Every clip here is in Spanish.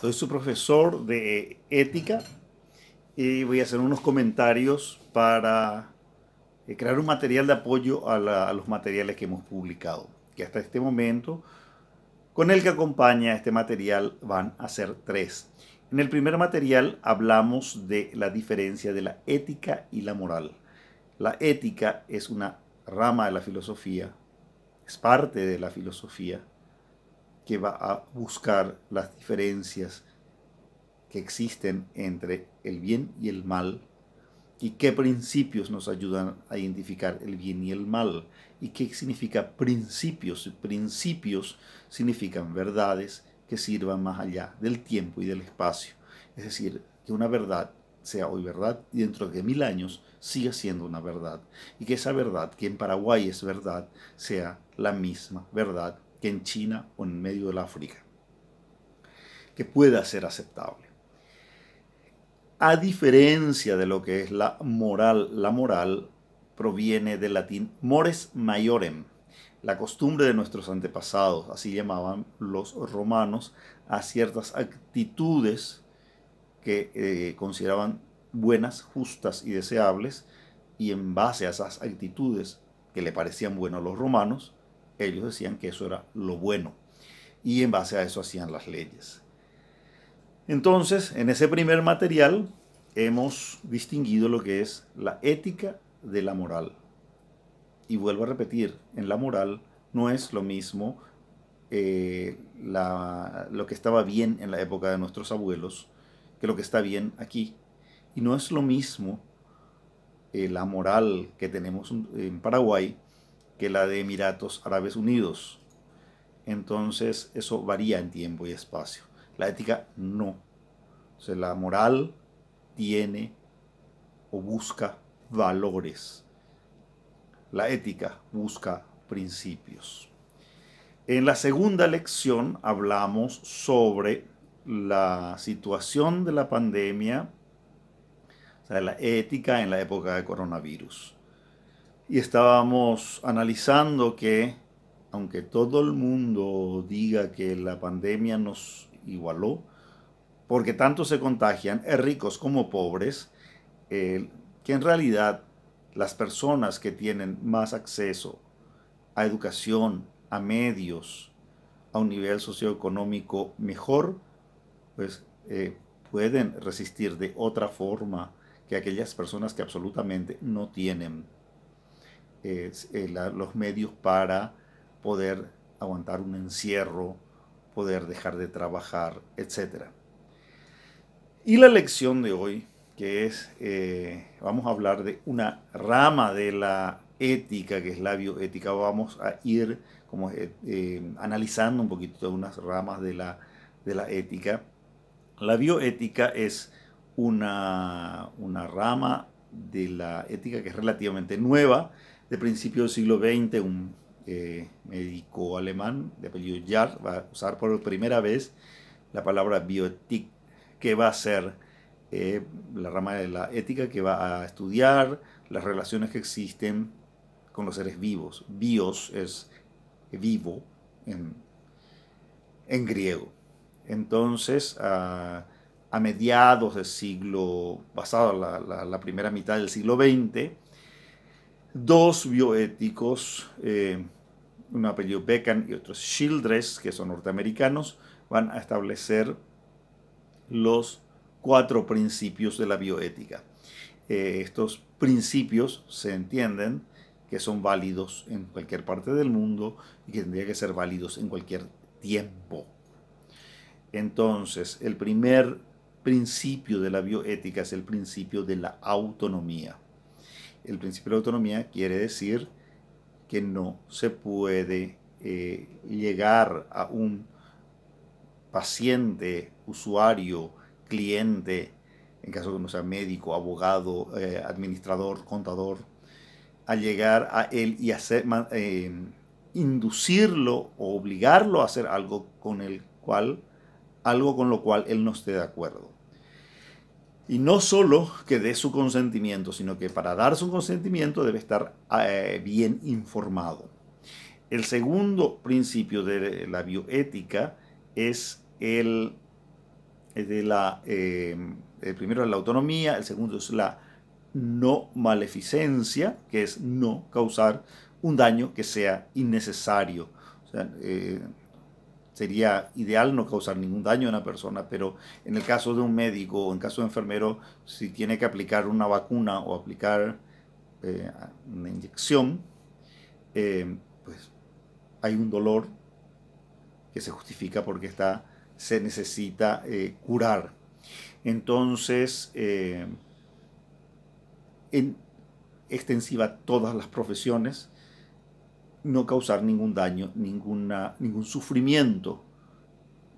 Soy su profesor de ética y voy a hacer unos comentarios para eh, crear un material de apoyo a, los materiales que hemos publicado, que hasta este momento, con el que acompaña este material, van a ser tres. En el primer material hablamos de la diferencia de la ética y la moral. La ética es una rama de la filosofía, es parte de la filosofía, que va a buscar las diferencias que existen entre el bien y el mal y qué principios nos ayudan a identificar el bien y el mal y qué significa principios. Principios significan verdades que sirvan más allá del tiempo y del espacio. Es decir, que una verdad sea hoy verdad y dentro de mil años siga siendo una verdad. Y que esa verdad, que en Paraguay es verdad, sea la misma verdad en China o en medio del África, que pueda ser aceptable. A diferencia de lo que es la moral, la moral proviene del latín mores maiorem, la costumbre de nuestros antepasados, así llamaban los romanos a ciertas actitudes que eh, consideraban buenas, justas y deseables, y en base a esas actitudes que le parecían buenas a los romanos, ellos decían que eso era lo bueno. Y en base a eso hacían las leyes. Entonces, en ese primer material hemos distinguido lo que es la ética de la moral. Y vuelvo a repetir, en la moral no es lo mismo eh, lo que estaba bien en la época de nuestros abuelos que lo que está bien aquí. Y no es lo mismo eh, la moral que tenemos en Paraguay que la de Emiratos Árabes Unidos. Entonces eso varía en tiempo y espacio. La ética no. O la moral tiene o busca valores. La ética busca principios. En la segunda lección hablamos sobre la situación de la pandemia, o sea, la ética en la época de coronavirus. Y estábamos analizando que, aunque todo el mundo diga que la pandemia nos igualó, porque tanto se contagian ricos como pobres, que en realidad las personas que tienen más acceso a educación, a medios, a un nivel socioeconómico mejor, pues eh, pueden resistir de otra forma que aquellas personas que absolutamente no tienen eh, los medios para poder aguantar un encierro, poder dejar de trabajar, etc. Y la lección de hoy, que es, eh, vamos a hablar de una rama de la ética, que es la bioética, vamos a ir como, eh, analizando un poquito unas ramas de la, ética. La bioética es una rama de la ética que es relativamente nueva, de principio del siglo XX, un eh, médico alemán de apellido Jahr va a usar por primera vez la palabra biotic, que va a ser eh, la rama de la ética que va a estudiar las relaciones que existen con los seres vivos. Bios es vivo en, griego. Entonces, a, mediados del siglo, pasado a la primera mitad del siglo XX, dos bioéticos, eh, un apellido Beckham y otros Childress, que son norteamericanos, van a establecer los cuatro principios de la bioética. Eh, estos principios se entienden que son válidos en cualquier parte del mundo y que tendrían que ser válidos en cualquier tiempo. Entonces, el primer principio de la bioética es el principio de la autonomía el principio de autonomía quiere decir que no se puede eh, llegar a un paciente, usuario, cliente, en caso de que no sea médico, abogado, eh, administrador, contador, a llegar a él y hacer, eh, inducirlo o obligarlo a hacer algo con el cual, algo con lo cual él no esté de acuerdo. Y no solo que dé su consentimiento, sino que para dar su consentimiento debe estar eh, bien informado. El segundo principio de la bioética es el de la eh, el primero es la autonomía, el segundo es la no maleficencia, que es no causar un daño que sea innecesario. Eh, sería ideal no causar ningún daño a una persona, pero en el caso de un médico o en caso de un enfermero, si tiene que aplicar una vacuna o aplicar eh, una inyección, eh, pues hay un dolor que se justifica porque está, se necesita eh, curar. Entonces, en extensiva todas las profesiones, no causar ningún daño, ninguna, ningún sufrimiento,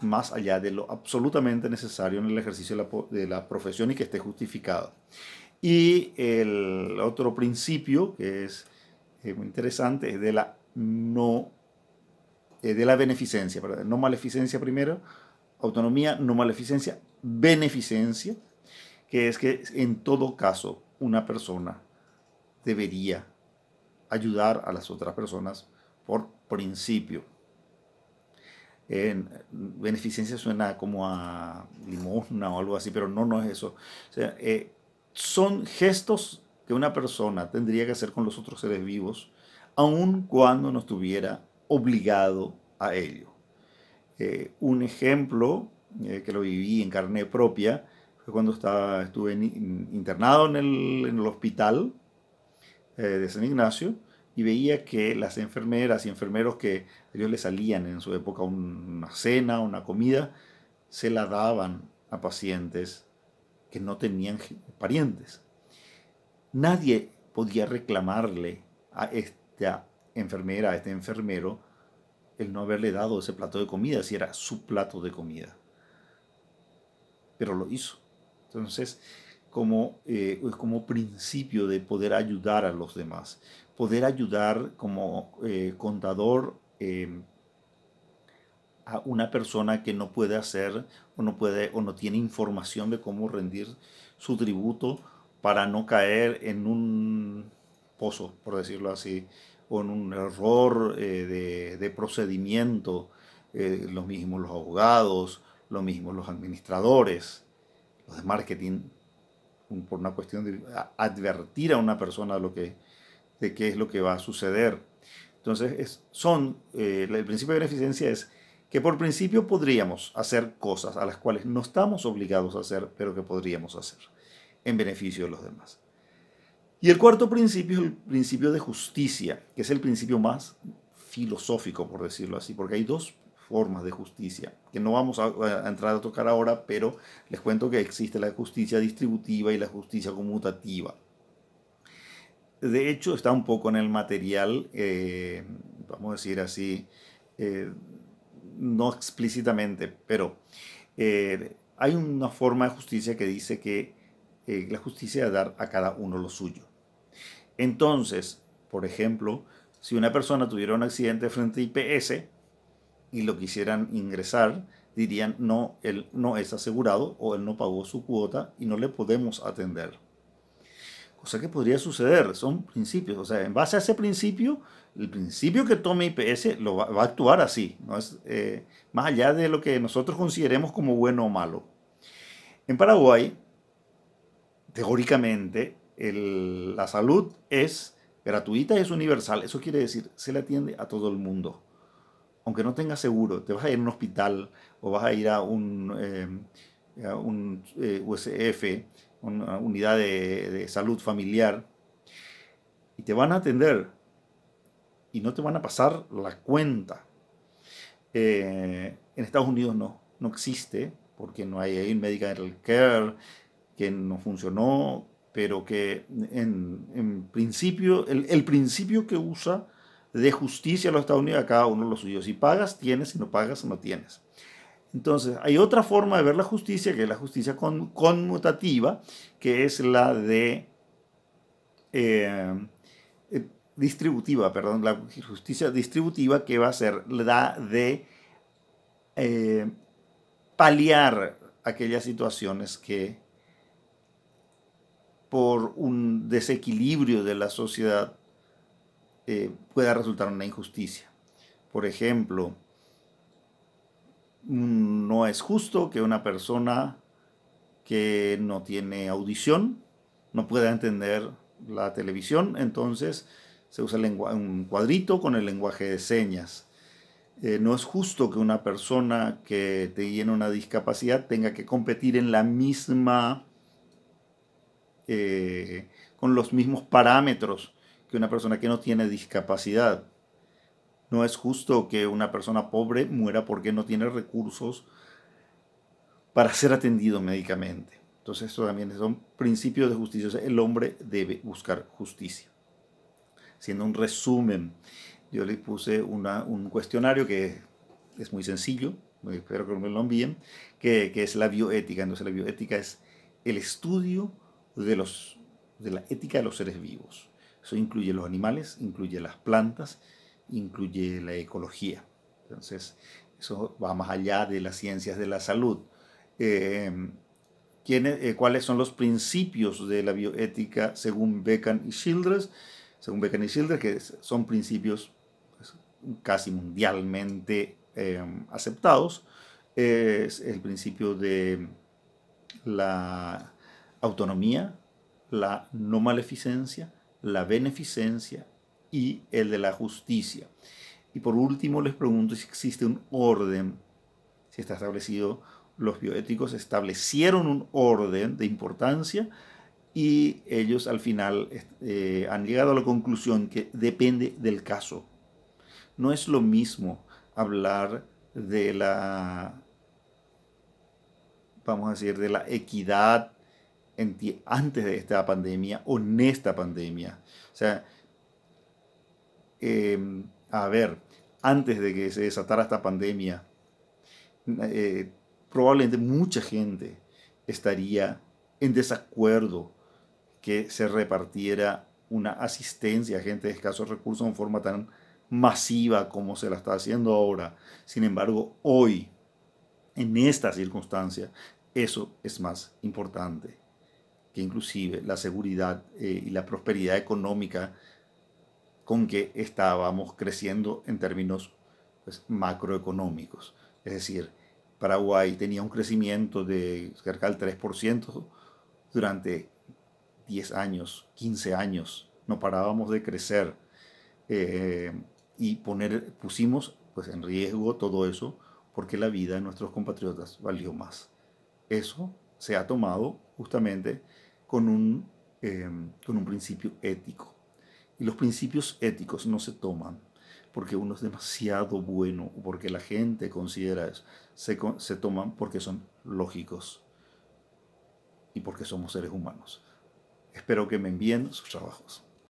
más allá de lo absolutamente necesario en el ejercicio de la, profesión y que esté justificado. Y el otro principio que es eh, muy interesante es de la no eh, de la beneficencia, no maleficencia primero, autonomía, no maleficencia, beneficencia, que es que en todo caso una persona debería ayudar a las otras personas por principio. En beneficencia suena como a limosna o algo así, pero no, no es eso. Eh, son gestos que una persona tendría que hacer con los otros seres vivos, aun cuando no estuviera obligado a ello. Eh, un ejemplo eh, que lo viví en carne propia fue cuando estaba, estuve internado en el, en el hospital eh, de San Ignacio y veía que las enfermeras y enfermeros que ellos le salían en su época una cena, una comida, se la daban a pacientes que no tenían parientes. Nadie podía reclamarle a esta enfermera, a este enfermero, el no haberle dado ese plato de comida, si era su plato de comida. Pero lo hizo. Entonces, como, eh, como principio de poder ayudar a los demás, poder ayudar como eh, contador em, a una persona que no puede hacer o no puede o no tiene información de cómo rendir su tributo para no caer en un pozo, por decirlo así, o en un error eh, de, de, procedimiento, los mismos los abogados, lo mismo los administradores, los de marketing, por una cuestión de advertir a una persona lo que, de qué es lo que va a suceder. Entonces, son, eh, el principio de beneficencia es que por principio podríamos hacer cosas a las cuales no estamos obligados a hacer, pero que podríamos hacer en beneficio de los demás. Y el cuarto principio es el principio de justicia, que es el principio más filosófico, por decirlo así, porque hay dos formas de justicia, que no vamos a, entrar a tocar ahora, pero les cuento que existe la justicia distributiva y la justicia conmutativa. De hecho, está un poco en el material, eh, vamos a decir así, eh, no explícitamente, pero eh, hay una forma de justicia que dice que la justicia es dar a cada uno lo suyo. Entonces, por ejemplo, si una persona tuviera un accidente frente a IPS, y lo quisieran ingresar, dirían no, él no es asegurado o él no pagó su cuota y no le podemos atender. Cosa que podría suceder, son principios. O sea, en base a ese principio, el principio que tome IPS lo va, a actuar así, ¿no? es, eh, más allá de lo que nosotros consideremos como bueno o malo. En Paraguay, teóricamente, la salud es gratuita y es universal. Eso quiere decir, se le atiende a todo el mundo aunque no tengas seguro, te vas a ir a un hospital o vas a ir a un, eh, USF, eh, una unidad de, salud familiar, y te van a atender y no te van a pasar la cuenta. Eh, en Estados Unidos no, no existe, porque no hay, un medical care que no funcionó, pero que en, principio, el, principio que usa de justicia a los Estados Unidos, a cada uno lo suyo. Si pagas, tienes, si no pagas, no tienes. Entonces, hay otra forma de ver la justicia, que es la justicia con, conmutativa, que es la de eh, eh, distributiva, perdón, la justicia distributiva, que va a ser la de eh, paliar aquellas situaciones que por un desequilibrio de la sociedad eh, pueda resultar una injusticia. Por ejemplo, no es justo que una persona que no tiene audición no pueda entender la televisión, entonces se usa un cuadrito con el lenguaje de señas. Eh, no es justo que una persona que tiene una discapacidad tenga que competir en la misma, eh, con los mismos parámetros que una persona que no tiene discapacidad. No es justo que una persona pobre muera porque no tiene recursos para ser atendido médicamente. Entonces, esto también son principios de justicia. el hombre debe buscar justicia. Siendo un resumen, yo le puse un cuestionario que es muy sencillo, espero que me lo envíen, que, que es la bioética. Entonces, la bioética es el estudio de, los, de la ética de los seres vivos. Eso incluye los animales, incluye las plantas, incluye la ecología. Entonces, eso va más allá de las ciencias de la salud. Eh, eh, ¿Cuáles son los principios de la bioética según Beckham y Childress? Según Beckham y Childress, que son principios pues, casi mundialmente em, aceptados, es el principio de la autonomía, la no maleficencia, la beneficencia y el de la justicia. Y por último les pregunto si existe un orden, si está establecido, los bioéticos establecieron un orden de importancia y ellos al final eh, han llegado a la conclusión que depende del caso. No es lo mismo hablar de la, vamos a decir, de la equidad antes de esta pandemia o en esta pandemia. O sea, em, a ver, antes de que se desatara esta pandemia, eh, probablemente mucha gente estaría en desacuerdo que se repartiera una asistencia a gente de escasos recursos en forma tan masiva como se la está haciendo ahora. Sin embargo, hoy, en esta circunstancia, eso es más importante inclusive la seguridad eh, y la prosperidad económica con que estábamos creciendo en términos pues, macroeconómicos. Es decir, Paraguay tenía un crecimiento de cerca del 3% durante 10 años, 15 años. No parábamos de crecer eh, y poner, pusimos pues, en riesgo todo eso porque la vida de nuestros compatriotas valió más. Eso se ha tomado justamente con un, em, con un principio ético. Y los principios éticos no se toman porque uno es demasiado bueno o porque la gente considera eso. se toman porque son lógicos y porque somos seres humanos. Espero que me envíen sus trabajos.